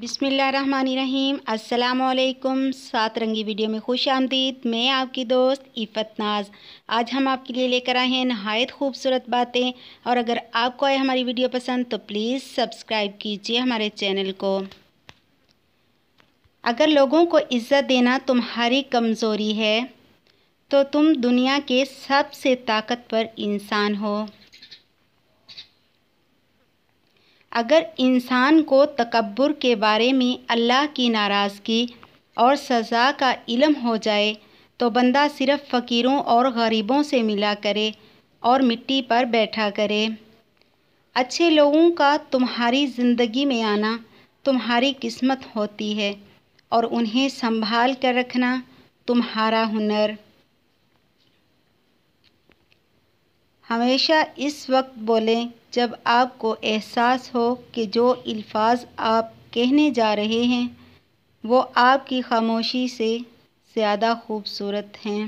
بسم اللہ الرحمن الرحیم السلام علیکم سات رنگی ویڈیو میں خوش آمدید میں آپ کی دوست عفت ناز آج ہم آپ کے لیے لے کر آئے ہیں نہایت خوبصورت باتیں اور اگر آپ کو آئے ہماری ویڈیو پسند تو پلیز سبسکرائب کیجئے ہمارے چینل کو اگر لوگوں کو عزت دینا تمہاری کمزوری ہے تو تم دنیا کے سب سے طاقتور انسان ہو اگر انسان کو تکبر کے بارے میں اللہ کی ناراضگی اور سزا کا علم ہو جائے تو بندہ صرف فقیروں اور غریبوں سے ملا کرے اور مٹی پر بیٹھا کرے اچھے لوگوں کا تمہاری زندگی میں آنا تمہاری قسمت ہوتی ہے اور انہیں سنبھال کر رکھنا تمہارا ہنر ہمیشہ اس وقت بولیں جب آپ کو احساس ہو کہ جو الفاظ آپ کہنے جا رہے ہیں وہ آپ کی خاموشی سے زیادہ خوبصورت ہیں